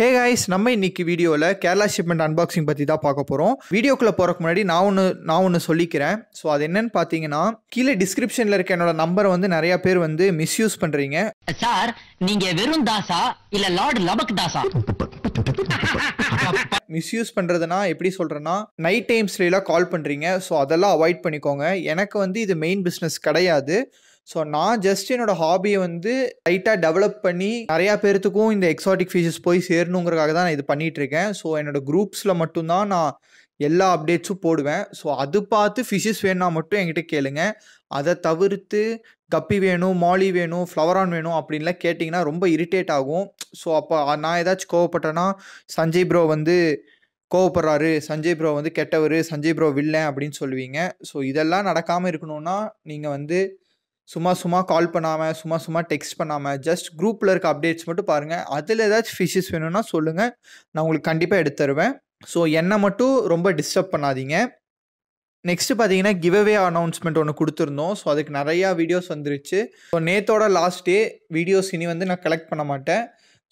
hey guys நம்ம இன்னைக்கு வீடியோவில் கேரளா ஷிப்மெண்ட் அன்பாக்சிங் பற்றி தான் பார்க்க போகிறோம் வீடியோக்குள்ளே போகிறக்கு முன்னாடி நான் ஒன்று நான் ஒன்று சொல்லிக்கிறேன் ஸோ அது என்னன்னு பார்த்தீங்கன்னா கீழே டிஸ்கிரிப்ஷனில் இருக்க என்னோட நம்பரை வந்து நிறைய பேர் வந்து மிஸ்யூஸ் பண்ணுறீங்க சார் நீங்கள் வெறும் தாசா இல்லை லார்டு லபக் தாசா மிஸ்யூஸ் பண்ணுறதுனா எப்படி சொல்கிறேன்னா நைட் டைம்ஸ்லாம் கால் பண்ணுறீங்க ஸோ அதெல்லாம் அவாய்ட் பண்ணிக்கோங்க எனக்கு வந்து இது மெயின் பிஸ்னஸ் கிடையாது ஸோ நான் ஜஸ்ட் என்னோட ஹாபியை வந்து லைட்டாக டெவலப் பண்ணி நிறையா பேர்த்துக்கும் இந்த எக்ஸாட்டிக் ஃபிஷஸ் போய் சேரணுங்கிறக்காக தான் நான் இது இருக்கேன் ஸோ என்னோட குரூப்ஸில் மட்டும்தான் நான் எல்லா அப்டேட்ஸும் போடுவேன் ஸோ அது பார்த்து ஃபிஷஸ் வேணும்னா மட்டும் என்கிட்ட கேளுங்க அதை தவிர்த்து கப்பி வேணும் மாலி வேணும் ஃப்ளவரான் வேணும் அப்படின்லாம் கேட்டிங்கன்னா ரொம்ப இரிட்டேட் ஆகும் ஸோ அப்போ நான் ஏதாச்சும் கோவப்பட்டேன்னா சஞ்சய் ப்ரோ வந்து கோவப்படுறாரு சஞ்சய் ப்ரோ வந்து கெட்டவர் சஞ்சய் ப்ரோ வில்லன் அப்படின்னு சொல்லுவீங்க ஸோ இதெல்லாம் நடக்காமல் இருக்கணும்னா நீங்கள் வந்து சும்மா சும்மா கால் பண்ணாமல் சும்மா சும்மா டெக்ஸ்ட் பண்ணாமல் ஜஸ்ட் குரூப்பில் இருக்க அப்டேட்ஸ் மட்டும் பாருங்கள் அதில் ஏதாச்சும் ஃபிஷஸ் வேணும்னா சொல்லுங்கள் நான் உங்களுக்கு கண்டிப்பாக எடுத்து தருவேன் ஸோ என்னை மட்டும் ரொம்ப டிஸ்டர்ப் பண்ணாதீங்க நெக்ஸ்ட்டு பார்த்தீங்கன்னா கிவ்அவே அனௌன்ஸ்மெண்ட் ஒன்று கொடுத்துருந்தோம் ஸோ அதுக்கு நிறையா வீடியோஸ் வந்துருச்சு ஸோ நேத்தோட லாஸ்ட் டே வீடியோஸ் இனி வந்து நான் கலெக்ட் பண்ண மாட்டேன்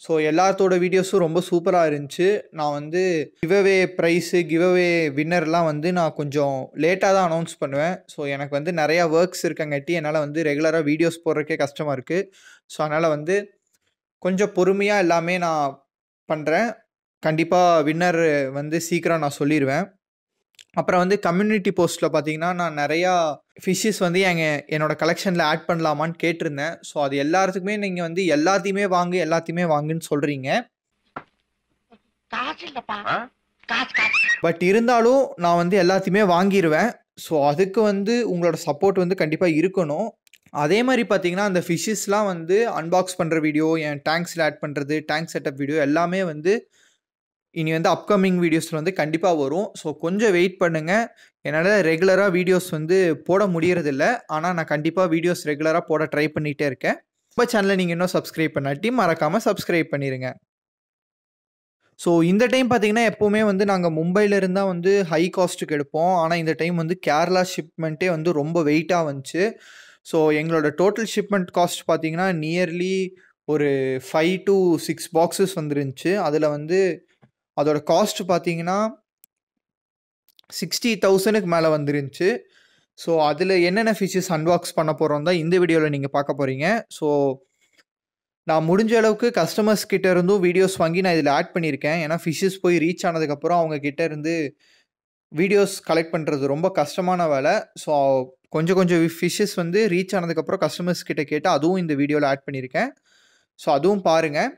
ஸோ எல்லாத்தோட வீடியோஸும் ரொம்ப சூப்பராக இருந்துச்சு நான் வந்து கிவ்அவே ப்ரைஸு கிவ்அவே வின்னர்லாம் வந்து நான் கொஞ்சம் லேட்டாக தான் அனௌன்ஸ் பண்ணுவேன் ஸோ எனக்கு வந்து நிறையா ஒர்க்ஸ் இருக்கங்காட்டி என்னால் வந்து ரெகுலராக வீடியோஸ் போடுறக்கே கஷ்டமாக இருக்குது ஸோ அதனால் வந்து கொஞ்சம் பொறுமையாக எல்லாமே நான் பண்ணுறேன் கண்டிப்பாக வின்னர் வந்து சீக்கிரம் நான் சொல்லிடுவேன் அப்புறம் வந்து கம்யூனிட்டி போஸ்ட்டில் பார்த்தீங்கன்னா நான் நிறையா ஃபிஷ்ஷஸ் வந்து எங்கள் என்னோடய கலெக்ஷனில் ஆட் பண்ணலாமான்னு கேட்டிருந்தேன் ஸோ அது எல்லாத்துக்குமே நீங்கள் வந்து எல்லாத்தையுமே வாங்கு எல்லாத்தையுமே வாங்குன்னு சொல்கிறீங்க பட் இருந்தாலும் நான் வந்து எல்லாத்தையுமே வாங்கிடுவேன் ஸோ அதுக்கு வந்து உங்களோட சப்போர்ட் வந்து கண்டிப்பாக இருக்கணும் அதே மாதிரி பார்த்தீங்கன்னா அந்த ஃபிஷ்ஷஸ்லாம் வந்து அன்பாக்ஸ் பண்ணுற வீடியோ என் டேங்க்ஸில் ஆட் பண்ணுறது டேங்க் செட்டப் வீடியோ எல்லாமே வந்து இனி வந்து அப்கமிங் வீடியோஸில் வந்து கண்டிப்பாக வரும் ஸோ கொஞ்சம் வெயிட் பண்ணுங்கள் என்னால் ரெகுலராக வீடியோஸ் வந்து போட முடியறதில்ல ஆனால் நான் கண்டிப்பாக வீடியோஸ் ரெகுலராக போட ட்ரை பண்ணிகிட்டே இருக்கேன் இப்போ சேனலை நீங்கள் இன்னும் சப்ஸ்கிரைப் பண்ணாட்டி மறக்காமல் சப்ஸ்கிரைப் பண்ணிடுங்க ஸோ இந்த டைம் பார்த்தீங்கன்னா எப்போவுமே வந்து நாங்கள் மும்பையிலேருந்து தான் வந்து ஹை காஸ்ட்டுக்கு எடுப்போம் ஆனால் இந்த டைம் வந்து கேரளா ஷிப்மெண்ட்டே வந்து ரொம்ப வெயிட்டாக வந்துச்சு ஸோ எங்களோட டோட்டல் ஷிப்மெண்ட் காஸ்ட் பார்த்தீங்கன்னா நியர்லி ஒரு ஃபைவ் டு சிக்ஸ் பாக்ஸஸ் வந்துருந்துச்சு அதில் வந்து அதோட காஸ்ட் பார்த்தீங்கன்னா சிக்ஸ்டி தௌசண்ட்க்கு மேலே வந்துருந்துச்சு ஸோ அதில் என்னென்ன ஃபிஷஸ் அன்பாக்ஸ் பண்ண போகிறோம் தான் இந்த வீடியோவில் நீங்கள் பார்க்க போகிறீங்க ஸோ நான் முடிஞ்ச அளவுக்கு கஸ்டமர்ஸ் கிட்ட இருந்தும் வீடியோஸ் வாங்கி நான் இதில் ஆட் பண்ணியிருக்கேன் ஏன்னா ஃபிஷ்ஷஸ் போய் ரீச் ஆனதுக்கப்புறம் அவங்க இருந்து வீடியோஸ் கலெக்ட் பண்ணுறது ரொம்ப கஷ்டமான வேலை ஸோ கொஞ்சம் கொஞ்சம் ஃபிஷ்ஷஸ் வந்து ரீச் ஆனதுக்கப்புறம் கஸ்டமர்ஸ் கிட்ட கேட்டு அதுவும் இந்த வீடியோவில் ஆட் பண்ணியிருக்கேன் ஸோ அதுவும் பாருங்கள்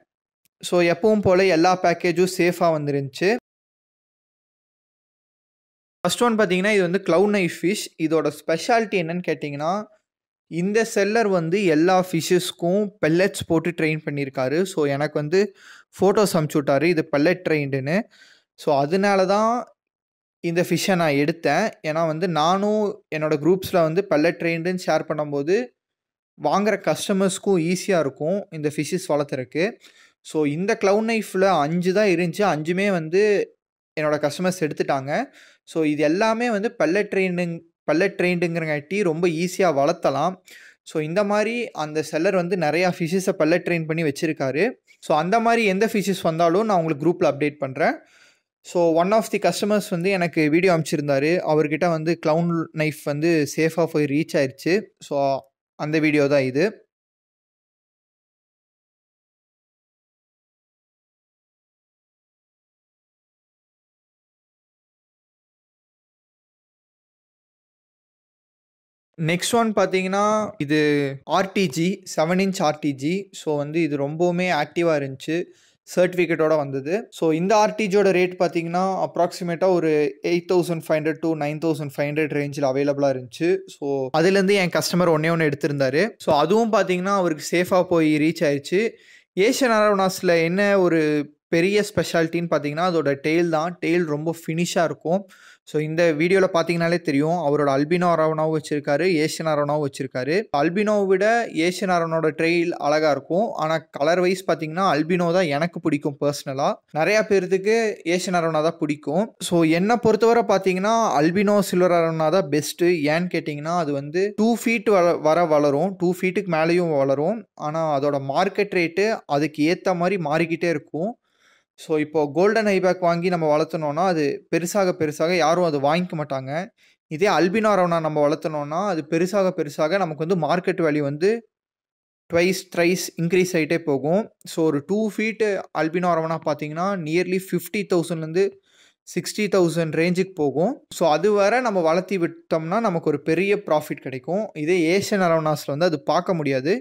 ஸோ எப்பவும் போல் எல்லா பேக்கேஜும் சேஃபாக வந்துருந்துச்சு ஃபஸ்ட் ஒன் பார்த்தீங்கன்னா இது வந்து க்ளவு நைஃப் ஃபிஷ் இதோட ஸ்பெஷாலிட்டி என்னன்னு கேட்டிங்கன்னா இந்த செல்லர் வந்து எல்லா ஃபிஷ்ஷஸ்க்கும் பெல்லட்ஸ் போட்டு ட்ரெயின் பண்ணியிருக்காரு ஸோ எனக்கு வந்து ஃபோட்டோஸ் அமுச்சுட்டாரு இது பெல்லெட் ட்ரெயின்டுன்னு ஸோ அதனால தான் இந்த ஃபிஷ்ஷை நான் எடுத்தேன் ஏன்னா வந்து நானும் என்னோடய குரூப்ஸில் வந்து பெல்லட் ட்ரெயின்டுன்னு ஷேர் பண்ணும்போது வாங்குகிற கஸ்டமர்ஸ்க்கும் ஈஸியாக இருக்கும் இந்த ஃபிஷ்ஷஸ் வளர்த்துறக்கு ஸோ இந்த க்ளவுட் நைஃப்பில் அஞ்சு தான் இருந்துச்சு அஞ்சுமே வந்து என்னோடய கஸ்டமர்ஸ் எடுத்துட்டாங்க ஸோ இது எல்லாமே வந்து பல்ல ட்ரெயினுங் பல்ல ட்ரெயின்டுங்கிறங்காட்டி ரொம்ப ஈஸியாக வளர்த்தலாம் ஸோ இந்த மாதிரி அந்த செல்லர் வந்து நிறையா ஃபிஷஸை பல்ல ட்ரெயின் பண்ணி வச்சுருக்காரு ஸோ அந்த மாதிரி எந்த ஃபிஷஸ் வந்தாலும் நான் உங்களுக்கு குரூப்பில் அப்டேட் பண்ணுறேன் so one of the customers வந்து எனக்கு வீடியோ அமைச்சிருந்தார் அவர்கிட்ட வந்து க்ளவுன் நைஃப் வந்து சேஃபாக போய் ரீச் ஆயிடுச்சு ஸோ அந்த வீடியோ தான் இது நெக்ஸ்ட் ஒன் பார்த்தீங்கன்னா இது RTG seven inch RTG so வந்து இது ரொம்பவுமே ஆக்டிவாக இருந்துச்சு சர்டிஃபிகேட்டோட வந்தது ஸோ இந்த ஆர்டிஜியோட ரேட் பார்த்தீங்கன்னா அப்ராக்சிமேட்டாக ஒரு eight thousand five hundred to nine thousand five hundred ரேஞ்சில் அவைலபிளாக இருந்துச்சு ஸோ அதுலேருந்து என் கஸ்டமர் ஒன்னே ஒன்று எடுத்திருந்தாரு ஸோ அதுவும் பார்த்தீங்கன்னா அவருக்கு சேஃபாக போய் ரீச் ஆயிடுச்சு ஏஷியன் அரோனாஸில் என்ன ஒரு பெரிய ஸ்பெஷாலிட்டின்னு பார்த்தீங்கன்னா அதோட டெய்ல் தான் டெய்ல் ரொம்ப ஃபினிஷாக இருக்கும் ஸோ இந்த வீடியோவில் பார்த்தீங்கனாலே தெரியும் அவரோட அல்பினோ அரவனாவும் வச்சுருக்காரு ஏஷியன் அரவனாவும் வச்சுருக்காரு அல்பினோவை விட ஏசியன் அரவனோட ட்ரெயில் அழகாக இருக்கும் ஆனால் கலர் வைஸ் பார்த்தீங்கன்னா அல்பினோ தான் எனக்கு பிடிக்கும் பர்சனலாக நிறையா பேர்த்துக்கு ஏஷியன் அரவனா தான் பிடிக்கும் ஸோ என்னை பொறுத்தவரை பார்த்தீங்கன்னா அல்பினோ சில்வர் அரவனா தான் பெஸ்ட்டு ஏன்னு கேட்டிங்கன்னா அது வந்து டூ ஃபீட் வள வர வளரும் டூ ஃபீட்டுக்கு மேலேயும் வளரும் ஆனால் அதோட மார்க்கெட் ரேட்டு அதுக்கு ஏற்ற மாதிரி மாறிக்கிட்டே இருக்கும் ஸோ இப்போது கோல்டன் ஐபேக் வாங்கி நம்ம வளர்த்தணும்னா அது பெருசாக பெருசாக யாரும் அது வாங்கிக்க மாட்டாங்க இதே அல்பினா ரவுனா நம்ம வளர்த்தணும்னா அது பெருசாக பெருசாக நமக்கு வந்து மார்க்கெட் வேல்யூ வந்து ட்வைஸ் த்ரைஸ் இன்க்ரீஸ் ஆகிட்டே போகும் ஸோ ஒரு டூ ஃபீட்டு அல்பினா ரவுனா பார்த்தீங்கன்னா நியர்லி ஃபிஃப்டி தௌசண்ட்லேருந்து சிக்ஸ்டி தௌசண்ட் ரேஞ்சுக்கு போகும் ஸோ அது வரை நம்ம வளர்த்தி விட்டோம்னா நமக்கு ஒரு பெரிய ப்ராஃபிட் கிடைக்கும் இதே ஏஷியன் அரவுனாஸில் வந்து அது பார்க்க முடியாது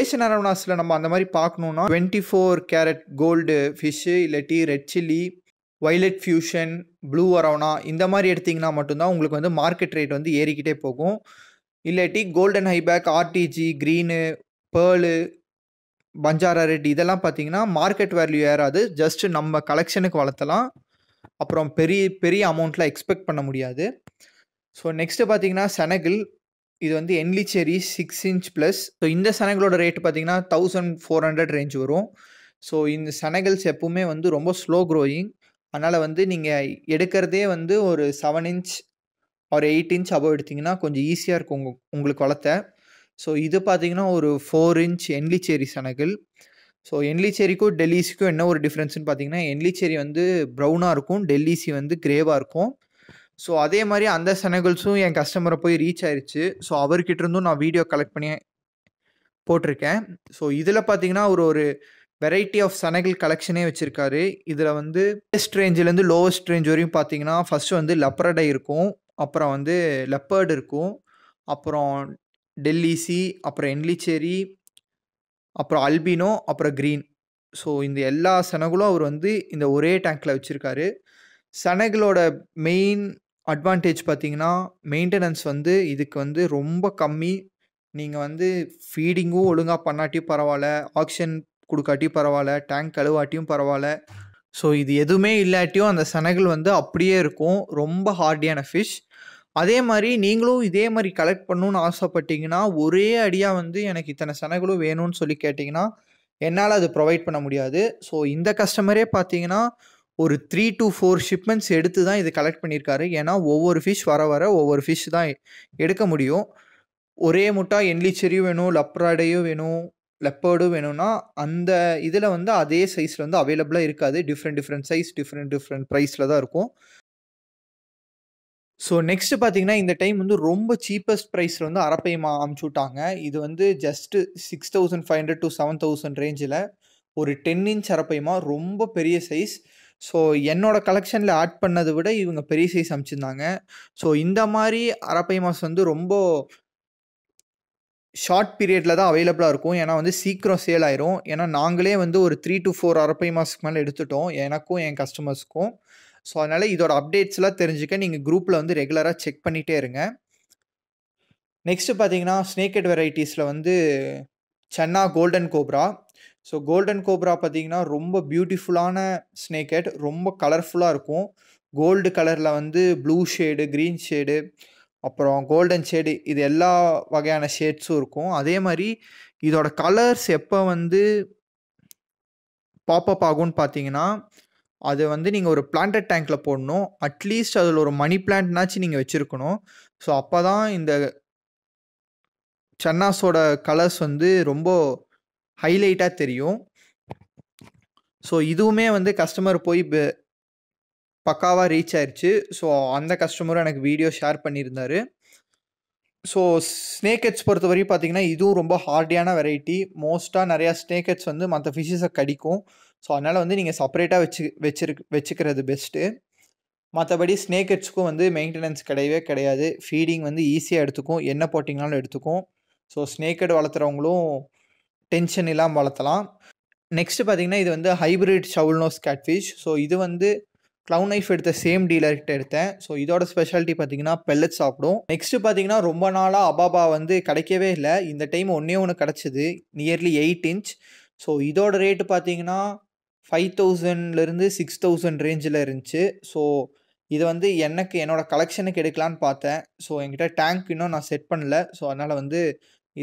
ஏசிய அரோனாஸில் நம்ம அந்த மாதிரி பார்க்கணுன்னா twenty four carat gold fish இல்லாட்டி red chilli violet fusion blue arowana இந்த மாதிரி எடுத்திங்கன்னா மட்டும்தான் உங்களுக்கு வந்து மார்க்கெட் ரேட் வந்து ஏறிக்கிட்டே போகும் இல்லாட்டி கோல்டன் ஹைபேக் RTG green pearl Banjara red இதெல்லாம் பார்த்தீங்கன்னா மார்க்கெட் வேல்யூ ஏறாது ஜஸ்ட் நம்ம கலெக்ஷனுக்கு வளர்த்தலாம் அப்புறம் பெரிய பெரிய அமௌண்ட்டில் எக்ஸ்பெக்ட் பண்ண முடியாது ஸோ நெக்ஸ்ட்டு பார்த்தீங்கன்னா செனகில் இது வந்து endlicheri six inch plus so இந்த சனைகளோட ரேட் பார்த்தீங்கன்னா தௌசண்ட் ஃபோர் ஹண்ட்ரட் ரேஞ்ச் வரும் ஸோ இந்த சனைகள்ஸ் எப்பவுமே வந்து ரொம்ப ஸ்லோ க்ரோயிங் அதனால் வந்து நீங்கள் எடுக்கிறதே வந்து ஒரு செவன் இன்ச் ஒரு எயிட் இன்ச் அபவ் எடுத்திங்கன்னா கொஞ்சம் ஈஸியாக இருக்கும் உங்கள் உங்களுக்கு வளர்த்த ஸோ இது பார்த்தீங்கன்னா ஒரு four inch endlicheri senegal so என்லிச்சேரிக்கும் டெல்லீஸிக்கும் என்ன ஒரு டிஃப்ரென்ஸ்னு பார்த்தீங்கன்னா என்லிச்சேரி வந்து ப்ரௌனாக இருக்கும் டெல்லீசி வந்து கிரேவாக இருக்கும் ஸோ அதே மாதிரி அந்த செனகல்ஸும் என் கஸ்டமரை போய் ரீச் ஆயிடுச்சு ஸோ அவர்கிட்ட இருந்தும் நான் வீடியோ கலெக்ட் பண்ணி போட்டிருக்கேன் ஸோ இதில் பார்த்தீங்கன்னா ஒரு ஒரு வெரைட்டி ஆஃப் செனகல் கலெக்ஷனே வச்சுருக்காரு இதில் வந்து பெஸ்ட் ரேஞ்சிலேருந்து லோவஸ்ட் ரேஞ்ச் வரையும் பார்த்தீங்கன்னா ஃபஸ்ட்டு வந்து லெப்பரடை இருக்கும் அப்புறம் வந்து லெப்பர்டு இருக்கும் அப்புறம் டெல்லிசி அப்புறம் என்லிச்சேரி அப்புறம் அல்பினோ அப்புறம் க்ரீன் ஸோ இந்த எல்லா சனகுலும் அவர் வந்து இந்த ஒரே டேங்க்கில் வச்சுருக்காரு செனகலோட மெயின் அட்வான்டேஜ் பார்த்தீங்கன்னா மெயின்டெனன்ஸ் வந்து இதுக்கு வந்து ரொம்ப கம்மி நீங்கள் வந்து ஃபீடிங்கும் ஒழுங்காக பண்ணாட்டியும் பரவாயில்ல ஆக்சிஜன் கொடுக்காட்டியும் பரவாயில்ல டேங்க் கழுவாட்டியும் பரவாயில்ல ஸோ இது எதுவுமே இல்லாட்டியும் அந்த சனகள் வந்து அப்படியே இருக்கும் ரொம்ப ஹார்டியான ஃபிஷ் அதே மாதிரி நீங்களும் இதே மாதிரி கலெக்ட் பண்ணணுன்னு ஆசைப்பட்டீங்கன்னா ஒரே அடியாக வந்து எனக்கு இத்தனை சனகளும் வேணும்னு சொல்லி கேட்டிங்கன்னா என்னால் அது ப்ரொவைட் பண்ண முடியாது ஸோ இந்த கஸ்டமரே பார்த்தீங்கன்னா ஒரு த்ரீ டு ஃபோர் ஷிப்மெண்ட்ஸ் எடுத்து தான் இது கலெக்ட் பண்ணியிருக்காரு ஏன்னா ஒவ்வொரு ஃபிஷ் வர வர ஒவ்வொரு ஃபிஷ் தான் எடுக்க முடியும் ஒரே முட்டா எண்ணிச்செரியும் வேணும் லப்ராடையும் வேணும் லெப்பர்டும் வேணும்னா அந்த இதில் வந்து அதே சைஸில் வந்து அவைலபிளாக இருக்காது different different size different different ப்ரைஸில் தான் இருக்கும் ஸோ நெக்ஸ்ட்டு பார்த்தீங்கன்னா இந்த டைம் வந்து ரொம்ப சீப்பஸ்ட் ப்ரைஸில் வந்து அரப்பையமா அமுச்சு விட்டாங்க இது வந்து just six thousand five hundred to seven thousand ரேஞ்சில் ஒரு டென் இன்ச் அரப்பையமா ரொம்ப பெரிய சைஸ் ஸோ என்னோட கலெக்ஷனில் ஆட் பண்ணதை விட இவங்க பெரிய சைஸ் அமைச்சிருந்தாங்க ஸோ இந்த மாதிரி அரப்பை மாஸ் வந்து ரொம்ப ஷார்ட் பீரியடில் தான் அவைலபிளாக இருக்கும் ஏன்னா வந்து சீக்கிரம் சேல் ஆயிரும் ஏன்னா நாங்களே வந்து ஒரு த்ரீ டு ஃபோர் அரப்பை மாஸ்க்கு மேலே எடுத்துட்டோம் எனக்கும் என் கஸ்டமர்ஸ்க்கும் ஸோ அதனால் இதோட அப்டேட்ஸ்லாம் தெரிஞ்சுக்க நீங்கள் குரூப்பில் வந்து ரெகுலராக செக் பண்ணிகிட்டே இருங்க நெக்ஸ்ட்டு பார்த்தீங்கன்னா ஸ்னேக்கட் வெரைட்டிஸில் வந்து சென்னா golden cobra so golden cobra பார்த்தீங்கன்னா ரொம்ப பியூட்டிஃபுல்லான ஸ்னேக் ஹெட் ரொம்ப கலர்ஃபுல்லாக இருக்கும் கோல்டு கலரில் வந்து ப்ளூ ஷேடு க்ரீன் ஷேடு அப்புறம் கோல்டன் ஷேடு இது எல்லா வகையான ஷேட்ஸும் இருக்கும் அதே மாதிரி இதோட கலர்ஸ் எப்போ வந்து பாப்பப் ஆகும்னு பார்த்தீங்கன்னா அது வந்து நீங்கள் ஒரு பிளான்டட் டேங்க்கில் போடணும் அட்லீஸ்ட் அதில் ஒரு மணி பிளான்ட்னாச்சும் நீங்கள் வச்சுருக்கணும் ஸோ அப்போ தான் இந்த சன்னாஸோட கலர்ஸ் வந்து ரொம்ப ஹைலைட்டாக தெரியும் ஸோ இதுவுமே வந்து கஸ்டமர் போய் பக்காவாக ரீச் ஆயிடுச்சு ஸோ அந்த கஸ்டமரும் எனக்கு வீடியோ ஷேர் பண்ணியிருந்தார் ஸோ ஸ்னேக்கெட்ஸ் பொறுத்த வரையும் பார்த்தீங்கன்னா இதுவும் ரொம்ப ஹார்டியான வெரைட்டி மோஸ்ட்டாக நிறையா ஸ்னேக்கெட்ஸ் வந்து மற்ற ஃபிஷஸை கடிக்கும் ஸோ அதனால் வந்து நீங்கள் செப்பரேட்டாக வச்சு வச்சிரு வச்சுக்கிறது பெஸ்ட்டு மற்றபடி ஸ்னேக்கெட்ஸ்க்கும் வந்து மெயின்டெனன்ஸ் கிடையவே கிடையாது ஃபீடிங் வந்து ஈஸியாக எடுத்துக்கும் என்ன போட்டிங்கனாலும் எடுத்துக்கும் ஸோ ஸ்னேக்கெட் வளர்த்துறவங்களும் டென்ஷன் இல்லாமல் வளர்த்தலாம் நெக்ஸ்ட்டு பார்த்தீங்கன்னா இது வந்து ஹைப்ரிட் ஷவுல்னோஸ் கேட்ஃபிஷ் ஸோ இது வந்து க்ளவுன் நைஃப் எடுத்த சேம் டீலர்கிட்ட எடுத்தேன் ஸோ இதோட ஸ்பெஷாலிட்டி பார்த்தீங்கன்னா பெல்லட் சாப்பிடும் நெக்ஸ்ட்டு பார்த்தீங்கன்னா ரொம்ப நாளாக அபாபா வந்து கிடைக்கவே இல்லை இந்த டைம் ஒன்றே ஒன்று கிடச்சிது நியர்லி எயிட் இன்ச் ஸோ இதோட ரேட்டு பார்த்தீங்கன்னா ஃபைவ் தௌசண்ட்லேருந்து சிக்ஸ் தௌசண்ட் ரேஞ்சில் இருந்துச்சு ஸோ இது வந்து எனக்கு என்னோடய கலெக்ஷனுக்கு எடுக்கலான்னு பார்த்தேன் ஸோ என்கிட்ட டேங்க் இன்னும் நான் செட் பண்ணல ஸோ அதனால் வந்து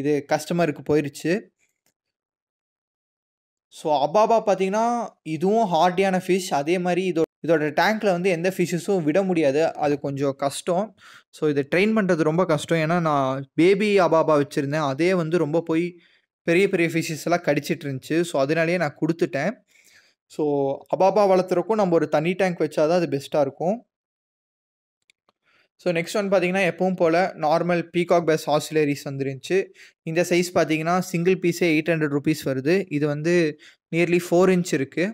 இது கஸ்டமருக்கு போயிடுச்சு ஸோ அபாபா பார்த்தீங்கன்னா இதுவும் ஹார்டியான ஃபிஷ் அதே மாதிரி இதோ இதோட டேங்க்கில் வந்து எந்த ஃபிஷ்ஷஸும் விட முடியாது அது கொஞ்சம் கஷ்டம் ஸோ இதை ட்ரெயின் பண்ணுறது ரொம்ப கஷ்டம் ஏன்னா நான் பேபி அபாபா வச்சுருந்தேன் அதே வந்து ரொம்ப போய் பெரிய பெரிய ஃபிஷஸ்லாம் கடிச்சிட்டு இருந்துச்சு ஸோ அதனாலேயே நான் கொடுத்துட்டேன் ஸோ அபாபா வளர்த்துறக்கும் நம்ம ஒரு தனி டேங்க் வச்சா தான் அது பெஸ்ட்டாக இருக்கும் ஸோ நெக்ஸ்ட் ஒன் பார்த்தீங்கன்னா எப்பவும் போல் நார்மல் பீகாக் பஸ் ஆசிலரிஸ் வந்துருந்துச்சு இந்த சைஸ் பார்த்தீங்கன்னா சிங்கிள் பீஸே எயிட் ஹண்ட்ரட் ருபீஸ் வருது இது வந்து நியர்லி ஃபோர் இன்ச் இருக்குது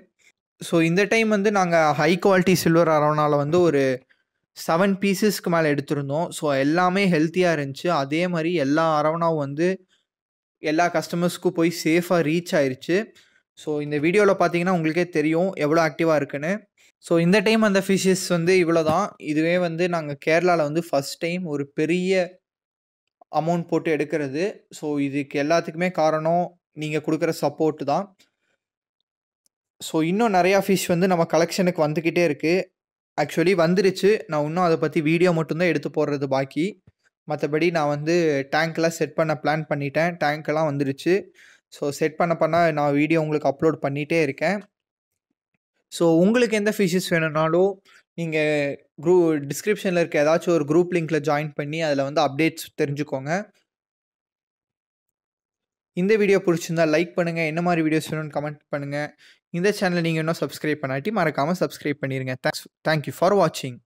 ஸோ இந்த டைம் வந்து நாங்கள் ஹை குவாலிட்டி சில்வர் அரவனால் வந்து ஒரு செவன் பீசஸ்க்கு மேலே எடுத்திருந்தோம் ஸோ எல்லாமே ஹெல்த்தியாக இருந்துச்சு அதே மாதிரி எல்லா அரவணாவும் வந்து எல்லா கஸ்டமர்ஸ்க்கும் போய் சேஃபாக ரீச் ஆயிடுச்சு ஸோ இந்த வீடியோவில் பார்த்தீங்கன்னா உங்களுக்கே தெரியும் எவ்வளோ ஆக்டிவாக இருக்குன்னு ஸோ இந்த டைம் அந்த ஃபிஷ்ஷஸ் வந்து இவ்வளோ தான் இதுவே வந்து நாங்கள் கேரளாவில் வந்து ஃபஸ்ட் டைம் ஒரு பெரிய அமௌண்ட் போட்டு எடுக்கிறது ஸோ இதுக்கு எல்லாத்துக்குமே காரணம் நீங்கள் கொடுக்குற சப்போர்ட் தான் ஸோ இன்னும் நிறையா ஃபிஷ் வந்து நம்ம கலெக்ஷனுக்கு வந்துக்கிட்டே இருக்குது ஆக்சுவலி வந்துருச்சு நான் இன்னும் அதை பற்றி வீடியோ மட்டும்தான் எடுத்து போடுறது பாக்கி மற்றபடி நான் வந்து டேங்க்கெலாம் செட் பண்ண பிளான் பண்ணிட்டேன் டேங்க்கெல்லாம் வந்துருச்சு ஸோ செட் பண்ண பண்ணால் நான் வீடியோ உங்களுக்கு அப்லோட் பண்ணிகிட்டே இருக்கேன் ஸோ உங்களுக்கு எந்த ஃபிஷஸ் வேணும்னாலும் நீங்கள் குரூ டிஸ்கிரிப்ஷனில் இருக்க ஏதாச்சும் ஒரு குரூப் லிங்க்கில் ஜாயின் பண்ணி அதில் வந்து அப்டேட்ஸ் தெரிஞ்சுக்கோங்க இந்த வீடியோ பிடிச்சிருந்தால் லைக் பண்ணுங்கள் என்ன மாதிரி வீடியோஸ் வேணும்னு கமெண்ட் பண்ணுங்கள் இந்த சேனலை நீங்கள் இன்னும் சப்ஸ்கிரைப் பண்ணாட்டி மறக்காமல் சப்ஸ்கிரைப் பண்ணிடுங்க தேங்க்ஸ் தேங்க்யூ ஃபார் வாட்சிங்